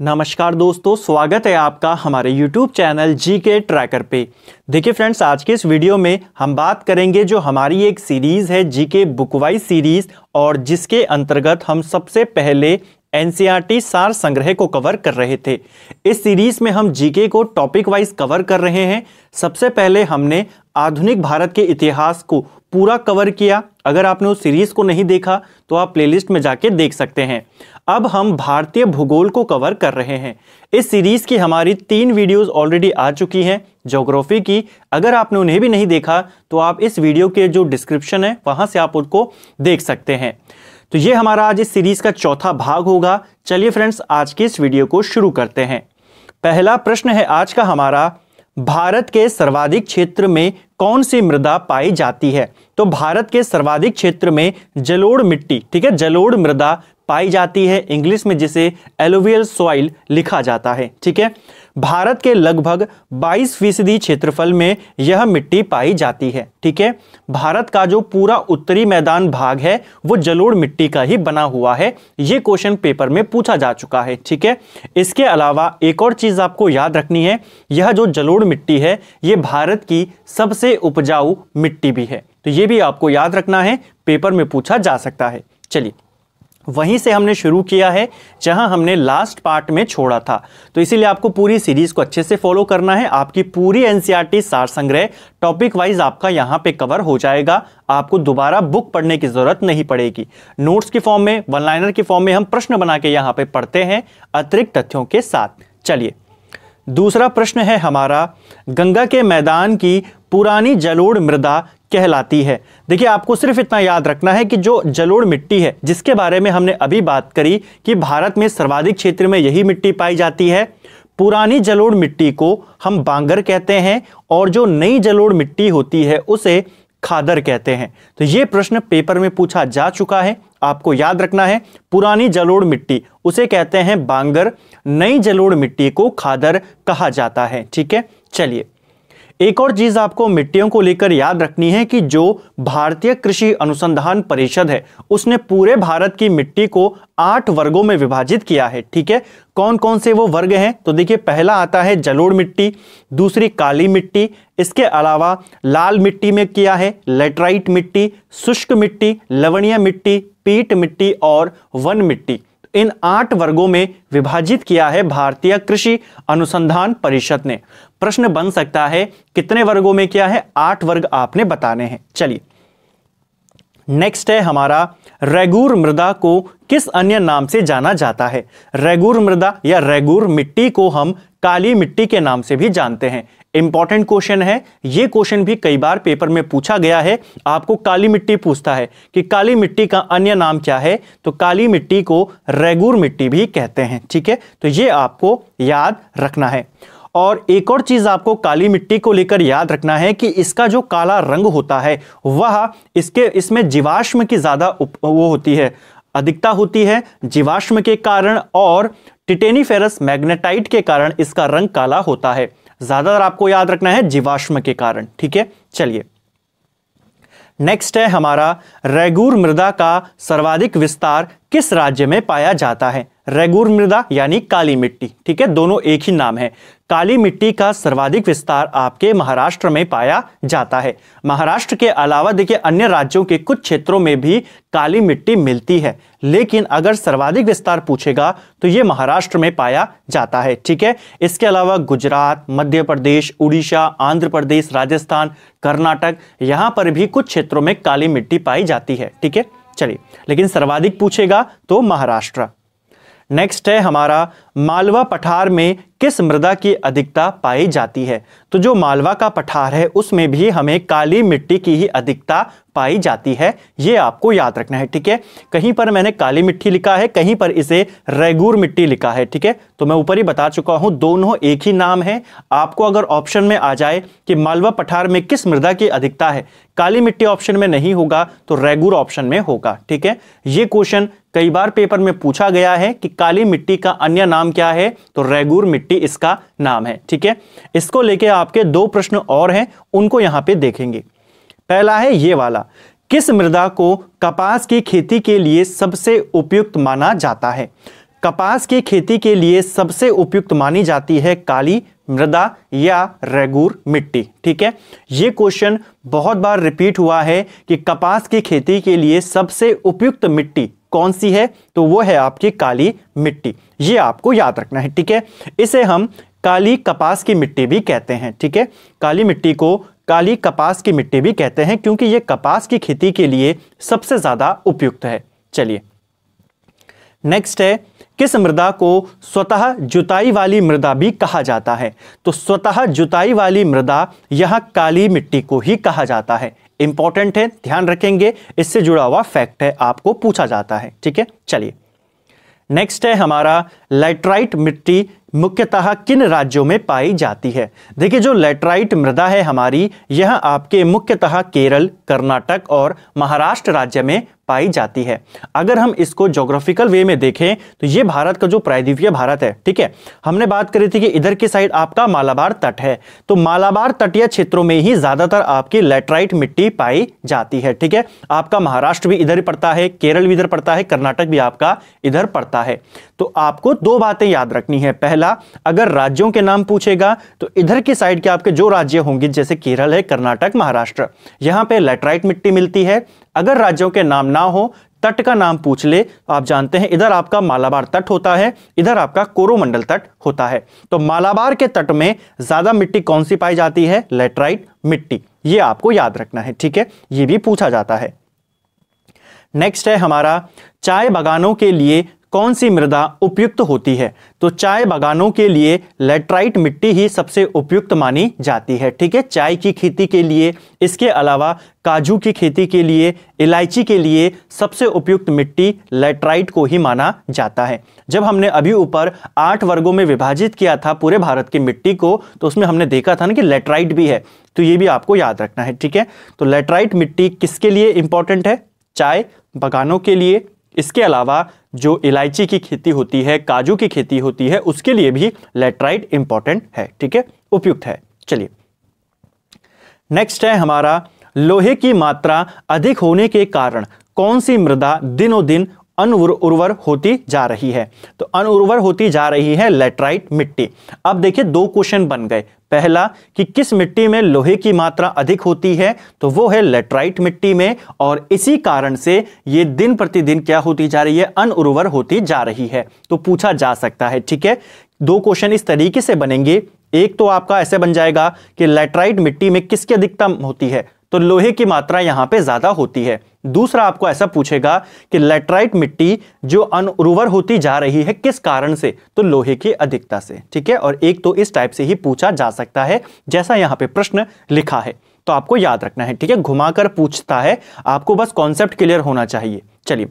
नमस्कार दोस्तों स्वागत है आपका हमारे YouTube चैनल जी के ट्रैकर पे देखिए फ्रेंड्स आज के इस वीडियो में हम बात करेंगे जो हमारी एक सीरीज़ है जी के बुकवाई सीरीज़ और जिसके अंतर्गत हम सबसे पहले एन e सार संग्रह को कवर कर रहे थे इस सीरीज़ में हम जीके को टॉपिक वाइज कवर कर रहे हैं सबसे पहले हमने आधुनिक भारत के इतिहास को पूरा कवर किया अगर आपने उस सीरीज़ को नहीं देखा तो आप प्लेलिस्ट में जाके देख सकते हैं अब हम भारतीय भूगोल को कवर कर रहे हैं इस सीरीज की हमारी तीन वीडियोस ऑलरेडी आ चुकी हैं जोग्राफी की अगर आपने उन्हें भी नहीं देखा तो आप इस वीडियो के जो डिस्क्रिप्शन है वहां से आप उनको देख सकते हैं तो ये हमारा आज इस सीरीज का चौथा भाग होगा चलिए फ्रेंड्स आज की इस वीडियो को शुरू करते हैं पहला प्रश्न है आज का हमारा भारत के सर्वाधिक क्षेत्र में कौन सी मृदा पाई जाती है तो भारत के सर्वाधिक क्षेत्र में जलोड़ मिट्टी ठीक है जलोड़ मृदा पाई जाती है इंग्लिश में जिसे एलोवियल सॉइल लिखा जाता है ठीक है भारत के लगभग 22 फीसदी क्षेत्रफल में यह मिट्टी पाई जाती है ठीक है भारत का जो पूरा उत्तरी मैदान भाग है वो जलोड़ मिट्टी का ही बना हुआ है ये क्वेश्चन पेपर में पूछा जा चुका है ठीक है इसके अलावा एक और चीज़ आपको याद रखनी है यह जो जलोड़ मिट्टी है ये भारत की सबसे उपजाऊ मिट्टी भी है तो ये भी आपको याद रखना है पेपर में पूछा जा सकता है चलिए वहीं से हमने शुरू किया है जहां हमने लास्ट पार्ट में छोड़ा था तो इसीलिए आपको पूरी सीरीज को अच्छे से फॉलो करना है आपकी पूरी एनसीईआरटी e सार संग्रह टॉपिक वाइज आपका यहां पे कवर हो जाएगा आपको दोबारा बुक पढ़ने की जरूरत नहीं पड़ेगी नोट्स की फॉर्म में वन लाइनर की फॉर्म में हम प्रश्न बना के यहां पे पढ़ते हैं अतिरिक्त तथ्यों के साथ चलिए दूसरा प्रश्न है हमारा गंगा के मैदान की पुरानी जलोढ़ मृदा कहलाती है देखिए आपको सिर्फ इतना याद रखना है कि जो जलोड़ मिट्टी है जिसके बारे में हमने अभी बात करी कि भारत में सर्वाधिक क्षेत्र में यही मिट्टी पाई जाती है पुरानी जलोड़ मिट्टी को हम बांगर कहते हैं और जो नई जलोड़ मिट्टी होती है उसे खादर कहते हैं तो ये प्रश्न पेपर में पूछा जा चुका है आपको याद रखना है पुरानी जलोड़ मिट्टी उसे कहते हैं बांगर नई जलोड़ मिट्टी को खादर कहा जाता है ठीक है चलिए एक और चीज आपको मिट्टियों को लेकर याद रखनी है कि जो भारतीय कृषि अनुसंधान परिषद है उसने पूरे भारत की मिट्टी को आठ वर्गों में विभाजित किया है ठीक है कौन कौन से वो वर्ग हैं तो देखिए पहला आता है जलोड़ मिट्टी दूसरी काली मिट्टी इसके अलावा लाल मिट्टी में किया है लेटराइट मिट्टी शुष्क मिट्टी लवणीय मिट्टी पीट मिट्टी और वन मिट्टी इन आठ वर्गों में विभाजित किया है भारतीय कृषि अनुसंधान परिषद ने प्रश्न बन सकता है कितने वर्गों में क्या है आठ वर्ग आपने बताने हैं चलिए नेक्स्ट है हमारा रेगूर मृदा को किस अन्य नाम से जाना जाता है रेगूर मृदा या रेगूर मिट्टी को हम काली मिट्टी के नाम से भी जानते हैं इंपॉर्टेंट क्वेश्चन है ये क्वेश्चन भी कई बार पेपर में पूछा गया है आपको काली मिट्टी पूछता है कि काली मिट्टी का अन्य नाम क्या है तो काली मिट्टी को रेगूर मिट्टी भी कहते हैं ठीक है तो ये आपको याद रखना है और एक और चीज़ आपको काली मिट्टी को लेकर याद रखना है कि इसका जो काला रंग होता है वह इसके इसमें जीवाश्म की ज़्यादा वो होती है अधिकता होती है जीवाश्म के कारण और टिटेनिफेरस मैग्नेटाइट के कारण इसका रंग काला होता है ज़्यादातर आपको याद रखना है जीवाश्म के कारण ठीक है चलिए नेक्स्ट है हमारा रेगूर मृदा का सर्वाधिक विस्तार किस राज्य में पाया जाता है रेगुर मृदा यानी काली मिट्टी ठीक है दोनों एक ही नाम है काली मिट्टी का सर्वाधिक विस्तार आपके महाराष्ट्र में पाया जाता है महाराष्ट्र के अलावा देखिए अन्य राज्यों के कुछ क्षेत्रों में भी काली मिट्टी मिलती है लेकिन अगर सर्वाधिक विस्तार पूछेगा तो ये महाराष्ट्र में पाया जाता है ठीक है इसके अलावा गुजरात मध्य प्रदेश उड़ीसा आंध्र प्रदेश राजस्थान कर्नाटक यहाँ पर भी कुछ क्षेत्रों में काली मिट्टी पाई जाती है ठीक है चलिए लेकिन सर्वाधिक पूछेगा तो महाराष्ट्र नेक्स्ट है हमारा मालवा पठार में किस मृदा की अधिकता पाई जाती है तो जो मालवा का पठार है उसमें भी हमें काली मिट्टी की ही अधिकता पाई जाती है ये आपको याद रखना है ठीक है कहीं पर मैंने काली मिट्टी लिखा है कहीं पर इसे रेगूर मिट्टी लिखा है ठीक है तो मैं ऊपर ही बता चुका हूं दोनों एक ही नाम है आपको अगर ऑप्शन में आ जाए कि मालवा पठार में किस मृदा की अधिकता है काली मिट्टी ऑप्शन में नहीं होगा तो रेगूर ऑप्शन में होगा ठीक है ये क्वेश्चन कई बार पेपर में पूछा गया है कि काली मिट्टी का अन्य नाम क्या है तो रेगूर मिट्टी इसका नाम है ठीक है इसको लेके आपके दो प्रश्न और हैं उनको यहां पे देखेंगे पहला है ये वाला किस मृदा को कपास की खेती के लिए सबसे उपयुक्त माना जाता है कपास की खेती के लिए सबसे उपयुक्त मानी जाती है काली मृदा या रेगूर मिट्टी ठीक है ये क्वेश्चन बहुत बार रिपीट हुआ है कि कपास की खेती के लिए सबसे उपयुक्त मिट्टी कौन सी है तो वो है आपकी काली मिट्टी ये आपको याद रखना है ठीक है इसे हम काली कपास की मिट्टी भी कहते हैं ठीक है काली मिट्टी को काली कपास की मिट्टी भी कहते हैं क्योंकि ये कपास की खेती के लिए सबसे ज़्यादा उपयुक्त है चलिए नेक्स्ट है किस मृदा को स्वतः जुताई वाली मृदा भी कहा जाता है तो स्वतः जुताई वाली मृदा यह काली मिट्टी को ही कहा जाता है इंपॉर्टेंट है ध्यान रखेंगे इससे जुड़ा हुआ फैक्ट है आपको पूछा जाता है ठीक है चलिए नेक्स्ट है हमारा लेटराइट मिट्टी मुख्यतः किन राज्यों में पाई जाती है देखिए जो लेटराइट मृदा है हमारी यह आपके मुख्यतः केरल कर्नाटक और महाराष्ट्र राज्य में पाई जाती है अगर हम इसको जोग्राफिकल वे में देखें तो ये भारत का जो प्रायद्वीपीय भारत है ठीक है हमने बात करी थी कि इधर की साइड आपका मालाबार तट है तो मालाबार तटीय क्षेत्रों में ही ज़्यादातर आपकी लेटराइट मिट्टी पाई जाती है ठीक है आपका महाराष्ट्र भी इधर पड़ता है केरल भी इधर पड़ता है कर्नाटक भी आपका इधर पड़ता है तो आपको दो बातें याद रखनी है पहला अगर राज्यों के नाम पूछेगा तो इधर की साइड के आपके जो राज्य होंगे जैसे केरल है कर्नाटक महाराष्ट्र यहां पे लेटराइट मिट्टी मिलती है अगर राज्यों के नाम ना हो तट का नाम पूछ ले तो आप जानते हैं इधर आपका मालाबार तट होता है इधर आपका कोरोमंडल तट होता है तो मालाबार के तट में ज्यादा मिट्टी कौन सी पाई जाती है लेटराइट मिट्टी ये आपको याद रखना है ठीक है ये भी पूछा जाता है नेक्स्ट है हमारा चाय बागानों के लिए कौन सी मृदा उपयुक्त होती है तो चाय बागानों के लिए लेट्राइट मिट्टी ही सबसे उपयुक्त मानी जाती है ठीक है चाय की खेती के लिए इसके अलावा काजू की खेती के लिए इलायची के लिए सबसे उपयुक्त मिट्टी लेट्राइट को ही माना जाता है जब हमने अभी ऊपर आठ वर्गों में विभाजित किया था पूरे भारत की मिट्टी को तो उसमें हमने देखा था ना कि लेट्राइट भी है तो ये भी आपको याद रखना है ठीक है तो लेट्राइट मिट्टी किसके लिए इंपॉर्टेंट है चाय बागानों के लिए इसके अलावा जो इलायची की खेती होती है काजू की खेती होती है उसके लिए भी लेटराइट इंपॉर्टेंट है ठीक है उपयुक्त है चलिए नेक्स्ट है हमारा लोहे की मात्रा अधिक होने के कारण कौन सी मृदा दिनों दिन अनुर्वर होती जा रही है तो अनुर्वर होती जा रही है लेटराइट मिट्टी अब देखिए दो क्वेश्चन बन गए पहला कि किस मिट्टी में लोहे की मात्रा अधिक होती है तो वो है लेटराइट मिट्टी में और इसी कारण से ये दिन प्रतिदिन क्या होती जा रही है अनुर्वर होती जा रही है तो पूछा जा सकता है ठीक है दो क्वेश्चन इस तरीके से बनेंगे एक तो आपका ऐसे बन जाएगा कि लेटराइट मिट्टी में किसकी अधिकतम होती है तो लोहे की मात्रा यहां पे ज़्यादा होती है दूसरा आपको ऐसा पूछेगा कि लेटराइट मिट्टी जो अनुर्वर होती जा रही है किस कारण से तो लोहे की अधिकता से ठीक है और एक तो इस टाइप से ही पूछा जा सकता है जैसा यहां पे प्रश्न लिखा है तो आपको याद रखना है ठीक है घुमाकर पूछता है आपको बस कॉन्सेप्ट क्लियर होना चाहिए चलिए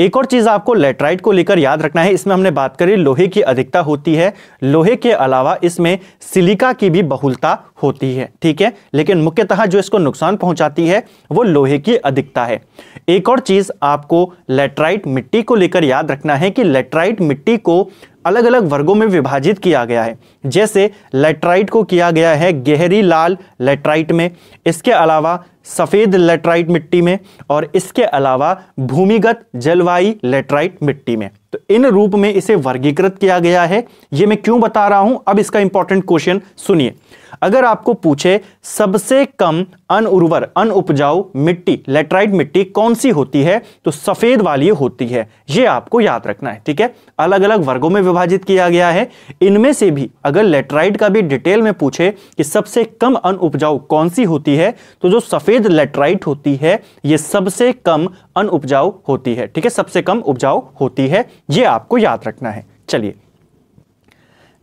एक और चीज़ आपको लेटराइट को लेकर याद रखना है इसमें हमने बात करी लोहे की अधिकता होती है लोहे के अलावा इसमें सिलिका की भी बहुलता होती है ठीक है लेकिन मुख्यतः जो इसको नुकसान पहुंचाती है वो लोहे की अधिकता है एक और चीज़ आपको लेटराइट मिट्टी को लेकर याद रखना है कि लेटराइट मिट्टी को अलग अलग वर्गों में विभाजित किया गया है जैसे लेट्राइट को किया गया है गहरी लाल लेट्राइट में इसके अलावा सफ़ेद लेट्राइट मिट्टी में और इसके अलावा भूमिगत जलवायु लेट्राइट मिट्टी में तो इन रूप में इसे वर्गीकृत किया गया है यह मैं क्यों बता रहा हूं अब इसका इंपॉर्टेंट क्वेश्चन सुनिए अगर आपको पूछे सबसे कम अन उपजाऊ मिट्टी लेटराइट मिट्टी कौन सी होती है तो सफेद वाली होती है यह आपको याद रखना है ठीक है अलग अलग वर्गों में विभाजित किया गया है इनमें से भी अगर लेटराइट का भी डिटेल में पूछे कि सबसे कम अनुपजाऊ कौन सी होती है तो जो सफेद लेटराइट होती है यह सबसे कम उपजाऊ होती है ठीक है सबसे कम उपजाऊ होती है ये आपको याद रखना है चलिए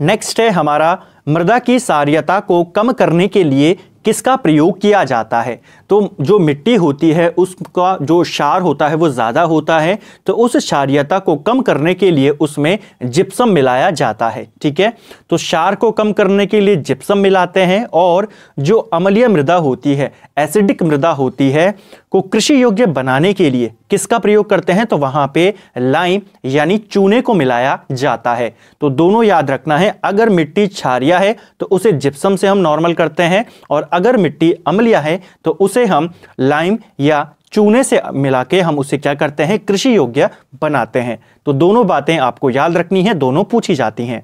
नेक्स्ट है हमारा मृदा की सार्यता को कम करने के लिए किसका प्रयोग किया जाता है तो जो मिट्टी होती है उसका जो क्षार होता है वो ज़्यादा होता है तो उस क्षारियता को कम करने के लिए उसमें जिप्सम मिलाया जाता है ठीक है तो क्षार को कम करने के लिए जिप्सम मिलाते हैं और जो अम्लीय मृदा होती है एसिडिक मृदा होती है को कृषि योग्य बनाने के लिए किसका प्रयोग करते हैं तो वहां पे लाइम यानी चूने को मिलाया जाता है तो दोनों याद रखना है अगर मिट्टी छारिया है तो उसे जिप्सम से हम नॉर्मल करते हैं और अगर मिट्टी अम्लिया है तो उसे हम लाइम या चूने से मिला के हम उसे क्या करते हैं कृषि योग्य बनाते हैं तो दोनों बातें आपको याद रखनी है दोनों पूछी जाती हैं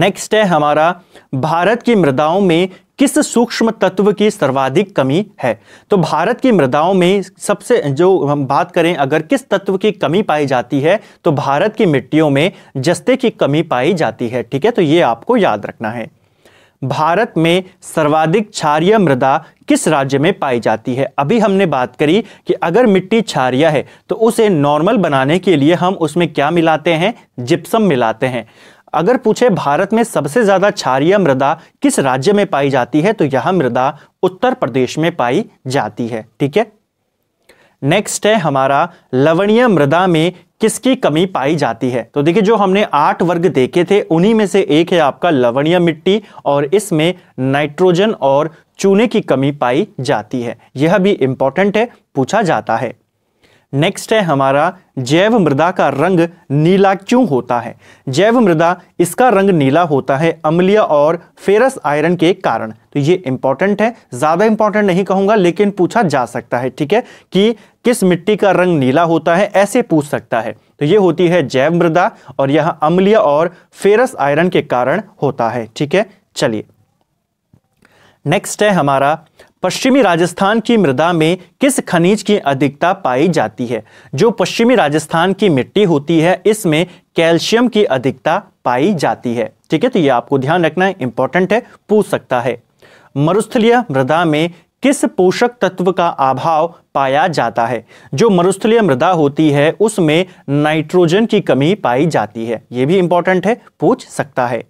नेक्स्ट है हमारा भारत की मृदाओं में किस सूक्ष्म तत्व की सर्वाधिक कमी है तो भारत की मृदाओं में सबसे जो हम बात करें अगर किस तत्व की कमी पाई जाती है तो भारत की मिट्टियों में जस्ते की कमी पाई जाती है ठीक है तो ये आपको याद रखना है भारत में सर्वाधिक क्षारिय मृदा किस राज्य में पाई जाती है अभी हमने बात करी कि अगर मिट्टी क्षारिय है तो उसे नॉर्मल बनाने के लिए हम उसमें क्या मिलाते हैं जिप्सम मिलाते हैं अगर पूछे भारत में सबसे ज्यादा क्षारिय मृदा किस राज्य में पाई जाती है तो यह मृदा उत्तर प्रदेश में पाई जाती है ठीक है नेक्स्ट है हमारा लवणीय मृदा में किसकी कमी पाई जाती है तो देखिए जो हमने आठ वर्ग देखे थे उन्हीं में से एक है आपका लवणीय मिट्टी और इसमें नाइट्रोजन और चूने की कमी पाई जाती है यह भी इंपॉर्टेंट है पूछा जाता है नेक्स्ट है हमारा जैव मृदा का रंग नीला क्यों होता है जैव मृदा इसका रंग नीला होता है अम्लीय और फेरस आयरन के कारण तो ये इंपॉर्टेंट है ज़्यादा इंपॉर्टेंट नहीं कहूंगा लेकिन पूछा जा सकता है ठीक है कि किस मिट्टी का रंग नीला होता है ऐसे पूछ सकता है तो ये होती है जैव मृदा और यह अम्लीय और फेरस आयरन के कारण होता है ठीक है चलिए नेक्स्ट है हमारा पश्चिमी राजस्थान की मृदा में किस खनिज की अधिकता पाई जाती है जो पश्चिमी राजस्थान की मिट्टी होती है इसमें कैल्शियम की अधिकता पाई जाती है ठीक है तो ये आपको ध्यान रखना है इंपॉर्टेंट है पूछ सकता है मरुस्थलीय मृदा में किस पोषक तत्व का अभाव पाया जाता है जो मरुस्थलीय मृदा होती है उसमें नाइट्रोजन की कमी पाई जाती है ये भी इंपॉर्टेंट है पूछ सकता है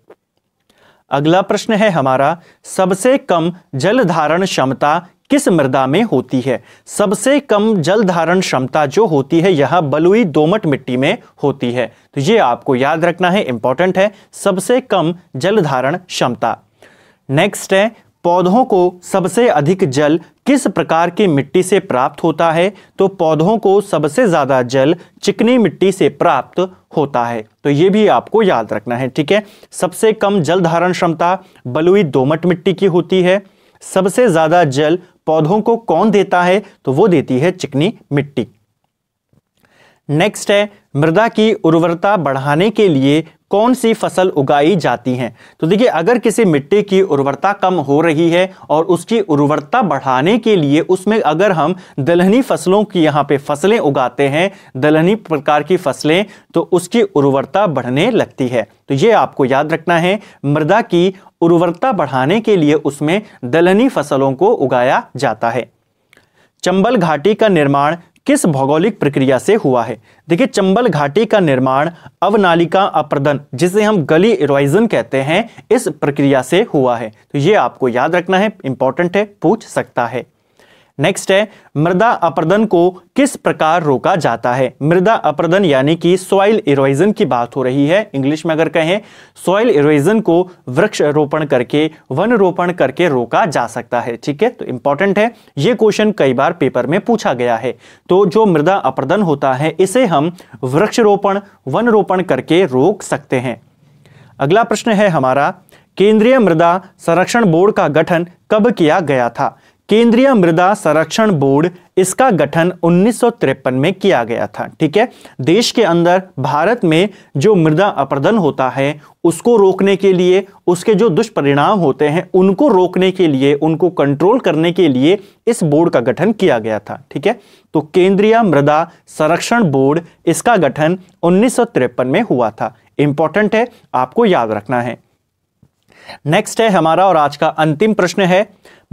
अगला प्रश्न है हमारा सबसे कम जल धारण क्षमता किस मृदा में होती है सबसे कम जल धारण क्षमता जो होती है यह बलुई दोमट मिट्टी में होती है तो ये आपको याद रखना है इंपॉर्टेंट है सबसे कम जल धारण क्षमता नेक्स्ट है पौधों को सबसे अधिक जल किस प्रकार की मिट्टी से प्राप्त होता है तो पौधों को सबसे ज़्यादा जल चिकनी मिट्टी से प्राप्त होता है तो ये भी आपको याद रखना है ठीक है सबसे कम जल धारण क्षमता बलुई दोमट मिट्टी की होती है सबसे ज़्यादा जल पौधों को कौन देता है तो वो देती है चिकनी मिट्टी नेक्स्ट है मृदा की उर्वरता बढ़ाने के लिए कौन सी फसल उगाई जाती हैं तो देखिए अगर किसी मिट्टी की उर्वरता कम हो रही है और उसकी उर्वरता बढ़ाने के लिए उसमें अगर हम दलहनी फसलों की यहाँ पे फसलें उगाते हैं दलहनी प्रकार की फसलें तो उसकी उर्वरता बढ़ने लगती है तो ये आपको याद रखना है मृदा की उर्वरता बढ़ाने के लिए उसमें दलहनी फसलों को उगाया जाता है चंबल घाटी का निर्माण किस भौगोलिक प्रक्रिया से हुआ है देखिए चंबल घाटी का निर्माण अवनालिका अप्रदन जिसे हम गली इरोइजन कहते हैं इस प्रक्रिया से हुआ है तो ये आपको याद रखना है इंपॉर्टेंट है पूछ सकता है नेक्स्ट है मृदा अपरदन को किस प्रकार रोका जाता है मृदा अपरदन यानी कि सॉइल इरोजन की बात हो रही है इंग्लिश में अगर कहें सॉइल इरोजन को वृक्ष रोपण करके वन रोपण करके रोका जा सकता है ठीक है तो इंपॉर्टेंट है ये क्वेश्चन कई बार पेपर में पूछा गया है तो जो मृदा अप्रदन होता है इसे हम वृक्ष रोपण वन रोपण करके रोक सकते हैं अगला प्रश्न है हमारा केंद्रीय मृदा संरक्षण बोर्ड का गठन कब किया गया था केंद्रीय मृदा संरक्षण बोर्ड इसका गठन उन्नीस में किया गया था ठीक है देश के अंदर भारत में जो मृदा अपरदन होता है उसको रोकने के लिए उसके जो दुष्परिणाम होते हैं उनको रोकने के लिए उनको कंट्रोल करने के लिए इस बोर्ड का गठन किया गया था ठीक है तो केंद्रीय मृदा संरक्षण बोर्ड इसका गठन उन्नीस में हुआ था इंपॉर्टेंट है आपको याद रखना है नेक्स्ट है हमारा और आज का अंतिम प्रश्न है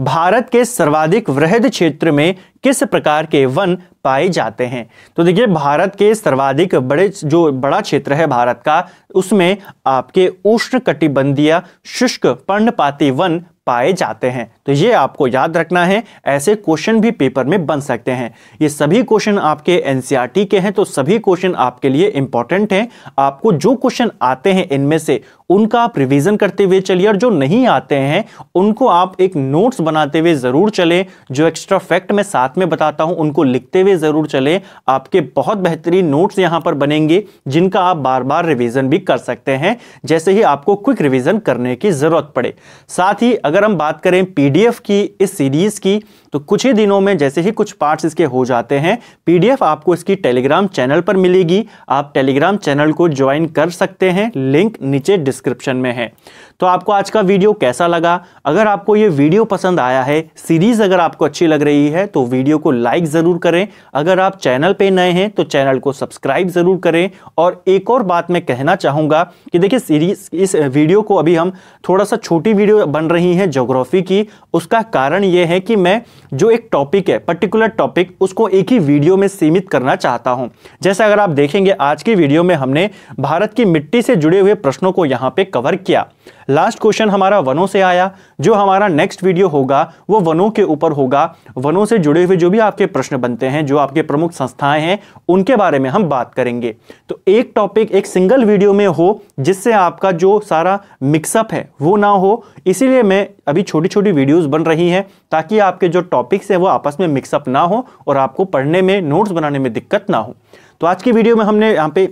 भारत के सर्वाधिक वृहद क्षेत्र में किस प्रकार के वन पाए जाते हैं तो देखिए भारत के सर्वाधिक बड़े जो बड़ा क्षेत्र है भारत का उसमें आपके उष्ण कटिबंधीय शुष्क पर्णपाती वन पाए जाते हैं तो ये आपको याद रखना है ऐसे क्वेश्चन भी पेपर में बन सकते हैं ये सभी क्वेश्चन आपके एनसीईआरटी के हैं तो सभी क्वेश्चन आपके लिए इंपॉर्टेंट हैं आपको जो क्वेश्चन आते हैं इनमें से उनका आप रिविजन करते हुए चलिए और जो नहीं आते हैं उनको आप एक नोट्स बनाते हुए ज़रूर चले जो एक्स्ट्रा फैक्ट मैं साथ में बताता हूं उनको लिखते हुए ज़रूर चले आपके बहुत बेहतरीन नोट्स यहां पर बनेंगे जिनका आप बार बार रिवीजन भी कर सकते हैं जैसे ही आपको क्विक रिवीजन करने की ज़रूरत पड़े साथ ही अगर हम बात करें पीडीएफ की इस सीरीज़ की तो कुछ ही दिनों में जैसे ही कुछ पार्ट्स इसके हो जाते हैं पीडीएफ आपको इसकी टेलीग्राम चैनल पर मिलेगी आप टेलीग्राम चैनल को ज्वाइन कर सकते हैं लिंक नीचे डिस्क्रिप्शन में है तो आपको आज का वीडियो कैसा लगा अगर आपको ये वीडियो पसंद आया है सीरीज़ अगर आपको अच्छी लग रही है तो वीडियो को लाइक ज़रूर करें अगर आप चैनल पे नए हैं तो चैनल को सब्सक्राइब ज़रूर करें और एक और बात मैं कहना चाहूँगा कि देखिए सीरीज इस वीडियो को अभी हम थोड़ा सा छोटी वीडियो बन रही है जोग्राफी की उसका कारण ये है कि मैं जो एक टॉपिक है पर्टिकुलर टॉपिक उसको एक ही वीडियो में सीमित करना चाहता हूं जैसे अगर आप देखेंगे आज की वीडियो में हमने भारत की मिट्टी से जुड़े हुए प्रश्नों को यहां पे कवर किया लास्ट क्वेश्चन हमारा वनों से आया जो हमारा नेक्स्ट वीडियो होगा वो वनों के ऊपर होगा वनों से जुड़े हुए जो भी आपके प्रश्न बनते हैं जो आपके प्रमुख संस्थाएं हैं उनके बारे में हम बात करेंगे तो एक टॉपिक एक सिंगल वीडियो में हो जिससे आपका जो सारा मिक्सअप है वो ना हो इसीलिए मैं अभी छोटी छोटी वीडियोज बन रही हैं ताकि आपके जो टॉपिक्स हैं वो आपस में मिक्सअप ना हो और आपको पढ़ने में नोट्स बनाने में दिक्कत ना हो तो आज की वीडियो में हमने यहाँ पे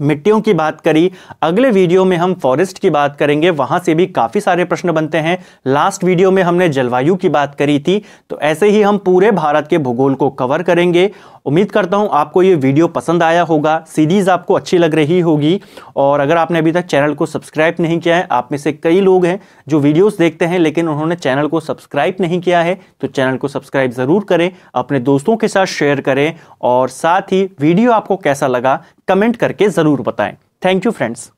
मिट्टियों की बात करी अगले वीडियो में हम फॉरेस्ट की बात करेंगे वहां से भी काफ़ी सारे प्रश्न बनते हैं लास्ट वीडियो में हमने जलवायु की बात करी थी तो ऐसे ही हम पूरे भारत के भूगोल को कवर करेंगे उम्मीद करता हूं आपको ये वीडियो पसंद आया होगा सीरीज़ आपको अच्छी लग रही होगी और अगर आपने अभी तक चैनल को सब्सक्राइब नहीं किया है आप में से कई लोग हैं जो वीडियोज देखते हैं लेकिन उन्होंने चैनल को सब्सक्राइब नहीं किया है तो चैनल को सब्सक्राइब ज़रूर करें अपने दोस्तों के साथ शेयर करें और साथ ही वीडियो आपको कैसा लगा कमेंट करके ज़रूर बताएं थैंक यू फ्रेंड्स